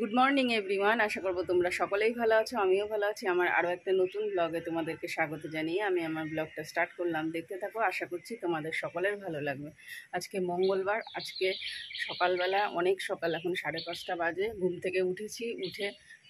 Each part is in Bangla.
গুড মর্নিং এভরিওয়ান আশা করবো তোমরা সকলেই ভালো আছো আমিও ভালো আছি আমার আরও একটা নতুন ব্লগে তোমাদেরকে স্বাগত জানিয়ে আমি আমার ব্লগটা স্টার্ট করলাম দেখতে থাকো আশা করছি তোমাদের সকলের ভালো লাগবে আজকে মঙ্গলবার আজকে সকালবেলা অনেক সকাল এখন সাড়ে পাঁচটা বাজে ঘুম থেকে উঠেছি উঠে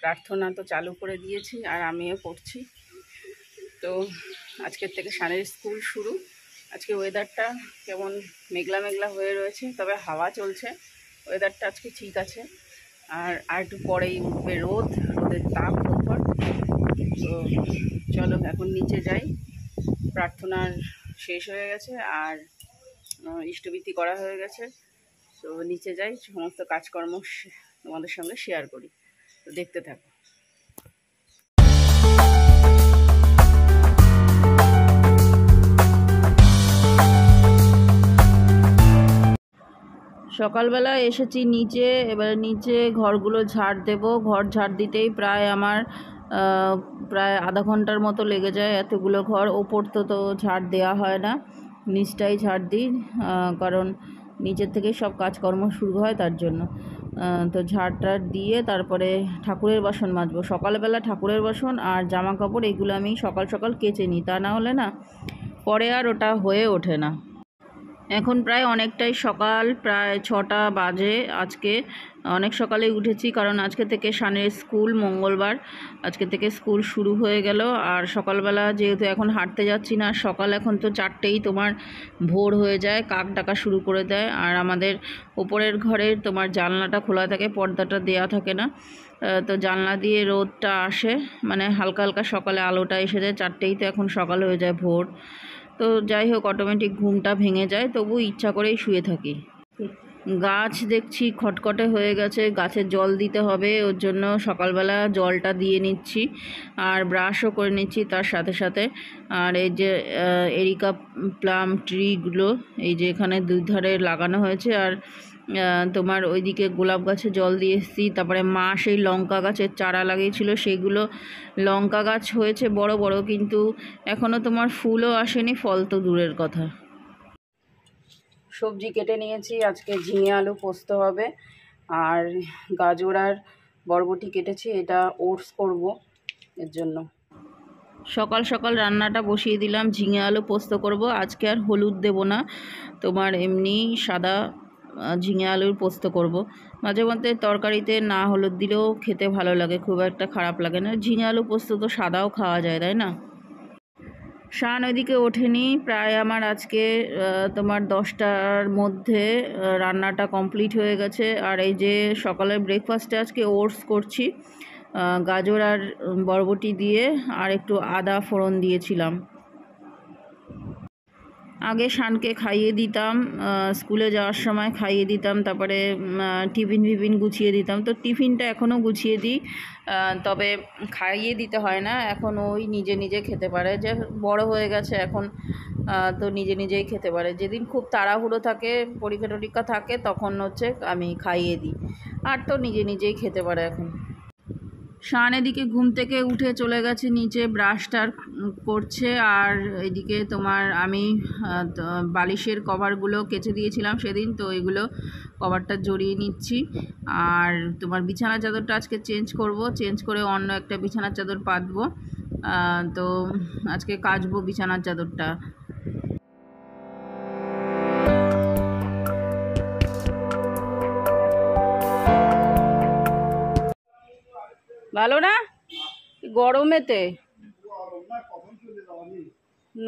প্রার্থনা তো চালু করে দিয়েছি আর আমিও পড়ছি তো আজকের থেকে সানের স্কুল শুরু আজকে ওয়েদারটা কেমন মেঘলা মেঘলা হয়ে রয়েছে তবে হাওয়া চলছে ওয়েদারটা আজকে ঠিক আছে আর আর একটু পরেই উঠবে রোদ রোদের তাপ উপর তো চলো এখন নিচে যাই প্রার্থনার শেষ হয়ে গেছে আর ইষ্টবৃত্তি করা হয়ে গেছে তো নিচে যাই সমস্ত কাজকর্ম তোমাদের সঙ্গে শেয়ার করি তো দেখতে থাকো সকালবেলা এসেছি নিচে এবারে নিচে ঘরগুলো ঝাড় দেব ঘর ঝাড় দিতেই প্রায় আমার প্রায় আধা ঘন্টার মতো লেগে যায় এতগুলো ঘর ওপর তো তো ঝাড় দেওয়া হয় না নিচটাই ঝাড় দিই কারণ নিচের থেকে সব কাজকর্ম শুরু হয় তার জন্য তো ঝাড় টাড় দিয়ে তারপরে ঠাকুরের বাসন মাজবো সকালবেলা ঠাকুরের বাসন আর জামা কাপড় এগুলো আমি সকাল সকাল কেচে নিই তা না হলে না পরে আর ওটা হয়ে ওঠে না এখন প্রায় অনেকটাই সকাল প্রায় ছটা বাজে আজকে অনেক সকালে উঠেছি কারণ আজকে থেকে সানের স্কুল মঙ্গলবার আজকে থেকে স্কুল শুরু হয়ে গেল আর সকালবেলা যেহেতু এখন হাঁটতে যাচ্ছি না সকাল এখন তো চারটেই তোমার ভোর হয়ে যায় কাক ডাকা শুরু করে দেয় আর আমাদের ওপরের ঘরের তোমার জানলাটা খোলা থাকে পর্দাটা দেয়া থাকে না তো জানলা দিয়ে রোদটা আসে মানে হালকা হালকা সকালে আলোটা এসে যায় চারটেই তো এখন সকাল হয়ে যায় ভোর তো যাই হোক অটোমেটিক ঘুমটা ভেঙে যায় তবু ইচ্ছা করেই শুয়ে থাকি গাছ দেখছি খটখটে হয়ে গেছে গাছে জল দিতে হবে ওর জন্য সকালবেলা জলটা দিয়ে নিচ্ছি আর ব্রাশও করে নিচ্ছি তার সাথে সাথে আর এই যে এরিকা প্লাম ট্রিগুলো এই যে এখানে দুই ধারে লাগানো হয়েছে আর তোমার ওইদিকে গোলাপ গাছে জল দিয়ে এসেছি তারপরে মা সেই লঙ্কা গাছের চারা লাগিয়েছিল সেগুলো লঙ্কা গাছ হয়েছে বড় বড় কিন্তু এখনও তোমার ফুলও আসেনি ফল তো দূরের কথা সবজি কেটে নিয়েছি আজকে ঝিঙে আলু পোস্ত হবে আর গাজর আর বরবটি কেটেছি এটা ওটস করব এর জন্য সকাল সকাল রান্নাটা বসিয়ে দিলাম ঝিঙে আলু পোস্ত করব আজকে আর হলুদ দেব না তোমার এমনি সাদা ঝিঙে আলুর পোস্ত করব। মাঝে মধ্যে তরকারিতে না হলুদ দিলেও খেতে ভালো লাগে খুব একটা খারাপ লাগে না ঝিঙে আলু পোস্ত তো সাদাও খাওয়া যায় তাই না শাহ নদীকে ওঠেনি প্রায় আমার আজকে তোমার দশটার মধ্যে রান্নাটা কমপ্লিট হয়ে গেছে আর এই যে সকালের ব্রেকফাস্টে আজকে ওটস করছি গাজর আর বরবটি দিয়ে আর একটু আদা ফোড়ন দিয়েছিলাম আগে শানকে খাইয়ে দিতাম স্কুলে যাওয়ার সময় খাইয়ে দিতাম তারপরে টিফিন ফিফিন গুছিয়ে দিতাম তো টিফিনটা এখনও গুছিয়ে দিই তবে খাইয়ে দিতে হয় না এখন ওই নিজে নিজে খেতে পারে যে বড় হয়ে গেছে এখন তো নিজে নিজেই খেতে পারে যেদিন খুব তাড়াহুড়ো থাকে পরীক্ষা টরীক্ষা থাকে তখন হচ্ছে আমি খাইয়ে দিই আর তো নিজে নিজেই খেতে পারে এখন শান এদিকে ঘুম থেকে উঠে চলে গেছে নিচে ব্রাশটার করছে আর এদিকে তোমার আমি বালিশের কভারগুলো কেচে দিয়েছিলাম সেদিন তো এগুলো কভারটা জড়িয়ে নিচ্ছি আর তোমার বিছানা চাদরটা আজকে চেঞ্জ করব চেঞ্জ করে অন্য একটা বিছানার চাদর পাতবো তো আজকে কাচবো বিছানার চাদরটা ভালো না গরমেতে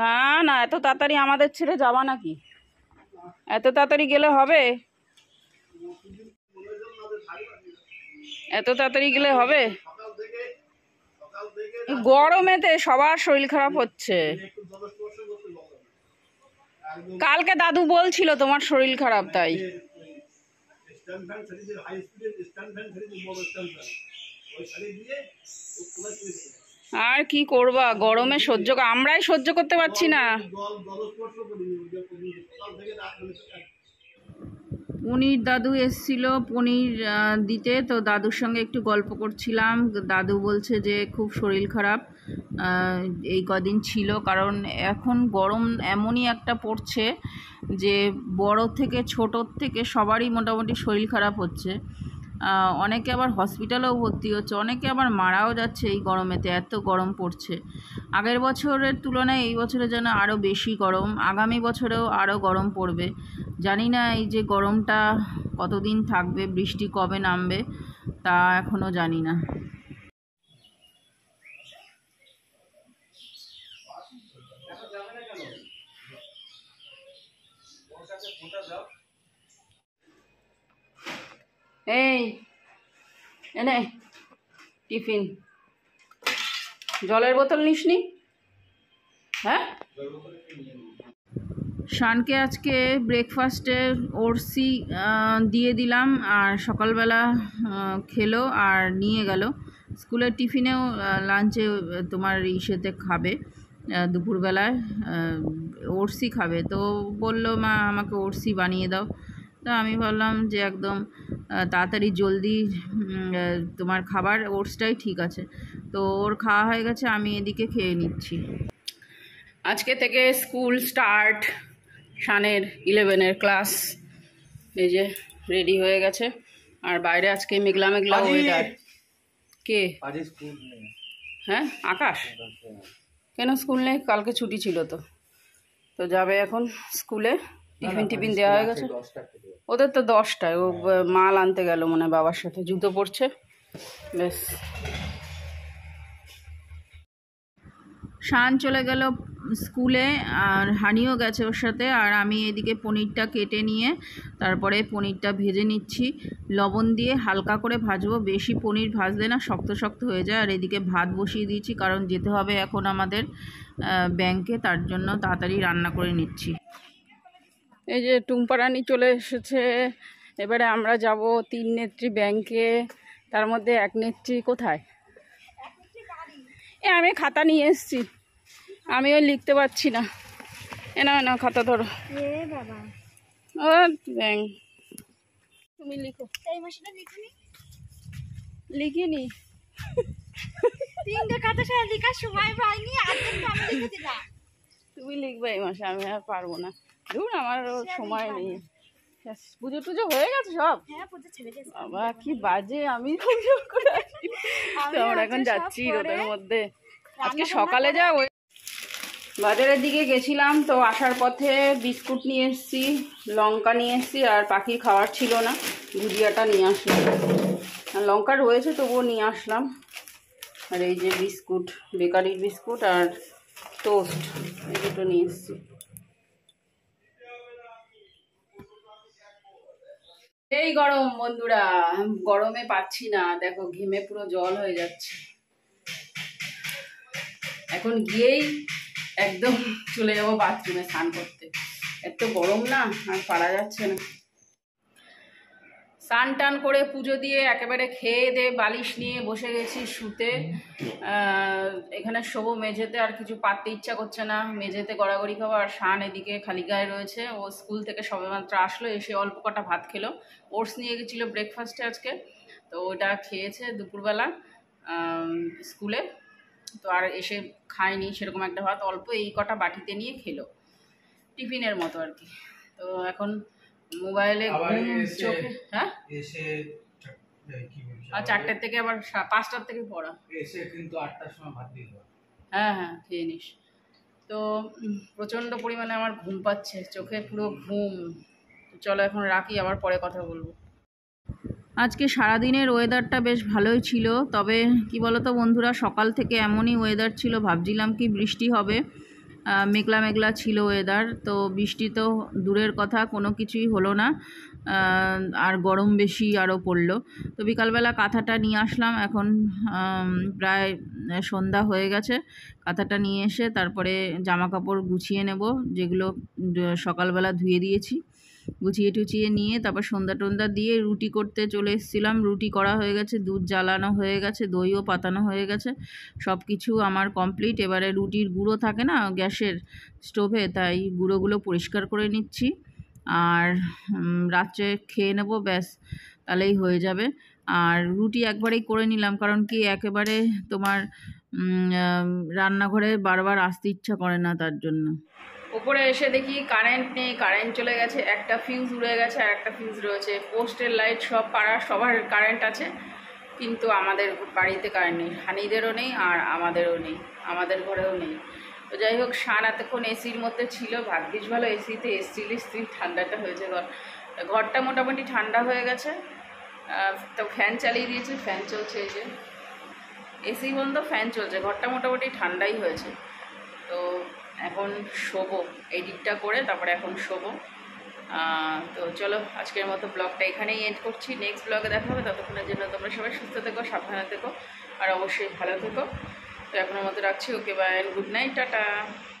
না না এত তাড়াতাড়ি আমাদের ছেড়ে যাওয়া নাকি এত তাড়াতাড়ি গেলে হবে এত তাড়াতাড়ি গেলে হবে গরমেতে সবার শরীর খারাপ হচ্ছে কালকে দাদু বলছিল তোমার শরীর খারাপ তাই আর কি করবা গরমে সহ্য আমরাই সহ্য করতে পারছি না পনির দাদু এসছিল পনির দিতে তো দাদুর সঙ্গে একটু গল্প করছিলাম দাদু বলছে যে খুব শরীর খারাপ এই কদিন ছিল কারণ এখন গরম এমনই একটা পড়ছে যে বড় থেকে ছোটোর থেকে সবারই মোটামুটি শরীর খারাপ হচ্ছে অনেকে আবার হসপিটালেও ভর্তি হচ্ছে অনেকে আবার মারাও যাচ্ছে এই গরমেতে এত গরম পড়ছে আগের বছরের তুলনায় এই বছরে যেন আরও বেশি গরম আগামী বছরেও আরও গরম পড়বে জানি না এই যে গরমটা কতদিন থাকবে বৃষ্টি কবে নামবে তা এখনও জানি না এই এনে টিফিন জলের বোতল নিস নি হ্যাঁ শানকে আজকে ব্রেকফাস্টে ওরসি দিয়ে দিলাম আর সকালবেলা খেলো আর নিয়ে গেল স্কুলের টিফিনেও লাঞ্চে তোমার ইসেতে খাবে দুপুরবেলায় ওরসি খাবে তো বলল মা আমাকে ওরসি বানিয়ে দাও তো আমি ভাবলাম যে একদম তাড়াতাড়ি জলদি তোমার খাবার ওটসটাই ঠিক আছে তো ওর খাওয়া হয়ে গেছে আমি এদিকে খেয়ে নিচ্ছি আজকে থেকে স্কুল স্টার্ট সানের ইলেভেনের ক্লাস এই যে রেডি হয়ে গেছে আর বাইরে আজকে মেঘলা মেঘলা ওয়েদার কে হ্যাঁ আকাশ কেন স্কুল নেই কালকে ছুটি ছিল তো তো যাবে এখন স্কুলে টিফিন টিফিন দেওয়া হয়ে গেছে ওদের তো দশটায় ও হ্যাঁ। মাল আনতে গেল মনে বাবার সাথে জুতো পড়ছে বেশ শান চলে গেল স্কুলে আর হানিও গেছে ওর সাথে আর আমি এদিকে পনিরটা কেটে নিয়ে তারপরে পনিরটা ভেজে নিচ্ছি লবণ দিয়ে হালকা করে ভাজবো বেশি পনির ভাজলে না শক্ত শক্ত হয়ে যায় আর এদিকে ভাত বসিয়ে দিয়েছি কারণ যেতে হবে এখন আমাদের ব্যাংকে তার জন্য তাড়াতাড়ি রান্না করে নিচ্ছি এই যে টুম্পারানি চলে এসেছে এবারে আমরা যাব তিন নেত্রী ব্যাংকে তার মধ্যে এক নেত্রী কোথায় এ আমি খাতা নিয়ে এসছি আমি ওই লিখতে পারছি না এনা এনা খাতা ধরো ও ব্যাংক তুমি লিখো লিখিনি তুমি লিখবে এই মাসে আমি আর পারবো না ধরুন আমার সময় নেই পুজো টুজো হয়ে গেছে সব হ্যাঁ, বাবা কি বাজে আমি পুজো করে আসি আমরা এখন যাচ্ছি রোদের মধ্যে আজকে সকালে যা ওই বাজারের দিকে গেছিলাম তো আসার পথে বিস্কুট নিয়ে এসছি লঙ্কা নিয়ে এসছি আর পাখির খাওয়ার ছিল না ভুজিয়াটা নিয়ে আসলাম লঙ্কা রয়েছে তবুও নিয়ে আসলাম আর এই যে বিস্কুট বেকারির বিস্কুট আর টোস্ট এই দুটো নিয়ে এসছি এই গরম বন্ধুরা গরমে পাচ্ছি না দেখো ঘেমে পুরো জল হয়ে যাচ্ছে এখন গিয়েই একদম চলে যাবো বাথরুমে স্নান করতে এত গরম না আর পারা যাচ্ছে না স্নান টান করে পুজো দিয়ে একেবারে খেয়ে দে বালিশ নিয়ে বসে গেছি শুতে এখানে শোবো মেঝেতে আর কিছু পাততে ইচ্ছা করছে না মেঝেতে গড়াগড়ি খাবো আর শান এদিকে খালি গায়ে রয়েছে ও স্কুল থেকে সবেমাত্র আসলো এসে অল্প কটা ভাত খেলো ওটস নিয়ে গেছিলো ব্রেকফাস্টে আজকে তো ওটা খেয়েছে দুপুরবেলা স্কুলে তো আর এসে খায়নি সেরকম একটা ভাত অল্প এই কটা বাটিতে নিয়ে খেলো টিফিনের মতো আর কি তো এখন মোবাইলে ঘুম চোখে হ্যাঁ এসে আর চারটার থেকে আবার পাঁচটার থেকে পড়া এসে কিন্তু আটটার সময় ভাত দিয়ে হ্যাঁ হ্যাঁ খেয়ে নিস তো প্রচণ্ড পরিমাণে আমার ঘুম পাচ্ছে চোখে পুরো ঘুম চলো এখন রাখি আবার পরে কথা বলবো আজকে সারাদিনের ওয়েদারটা বেশ ভালোই ছিল তবে কি বলতো বন্ধুরা সকাল থেকে এমনই ওয়েদার ছিল ভাবছিলাম কি বৃষ্টি হবে মেঘলা মেঘলা ছিল ওয়েদার তো বৃষ্টি তো দূরের কথা কোনো কিছুই হলো না আর গরম বেশি আরও পড়লো তো বিকালবেলা কাঁথাটা নিয়ে আসলাম এখন প্রায় সন্ধ্যা হয়ে গেছে কাঁথাটা নিয়ে এসে তারপরে জামা কাপড় গুছিয়ে নেব যেগুলো সকালবেলা ধুয়ে দিয়েছি গুছিয়ে টুচিয়ে নিয়ে তারপর সন্ধ্যা টন্ধ্যা দিয়ে রুটি করতে চলে এসেছিলাম রুটি করা হয়ে গেছে দুধ জ্বালানো হয়ে গেছে দইও পাতানো হয়ে গেছে সব কিছু আমার কমপ্লিট এবারে রুটির গুঁড়ো থাকে না গ্যাসের স্টোভে তাই গুঁড়োগুলো পরিষ্কার করে নিচ্ছি আর রাত্রে খেয়ে নেবো ব্যাস তাহলেই হয়ে যাবে আর রুটি একবারেই করে নিলাম কারণ কি একেবারে তোমার রান্নাঘরে বারবার আসতে ইচ্ছা করে না তার জন্য ওপরে এসে দেখি কারেন্ট নেই কারেন্ট চলে গেছে একটা ফিউজ উড়ে গেছে আর একটা ফিউজ রয়েছে পোস্টের লাইট সব পাড়ার সবার কারেন্ট আছে কিন্তু আমাদের বাড়িতে কারেন্ট নেই হানিদেরও নেই আর আমাদেরও নেই আমাদের ঘরেও নেই তো যাই হোক সান এতক্ষণ এসির মধ্যে ছিল ভাগ্যিস ভালো এসিতে এসছিল স্ত্রীর ঠান্ডাটা হয়েছে ঘর ঘরটা মোটামুটি ঠান্ডা হয়ে গেছে তো ফ্যান চালিয়ে দিয়েছে ফ্যান চলছে এই যে এসি বন্ধ ফ্যান চলছে ঘরটা মোটামুটি ঠান্ডাই হয়েছে তো এখন শোবো এডিটটা করে তারপরে এখন শোবো তো চলো আজকের মতো ব্লগটা এখানেই এন্ড করছি নেক্সট ব্লগে দেখা হবে ততক্ষণের জন্য তোমরা সবাই সুস্থ থেকো সাবধানে থেকো আর অবশ্যই ভালো থেকো তো এখনের মতো রাখছি okay bye good night tata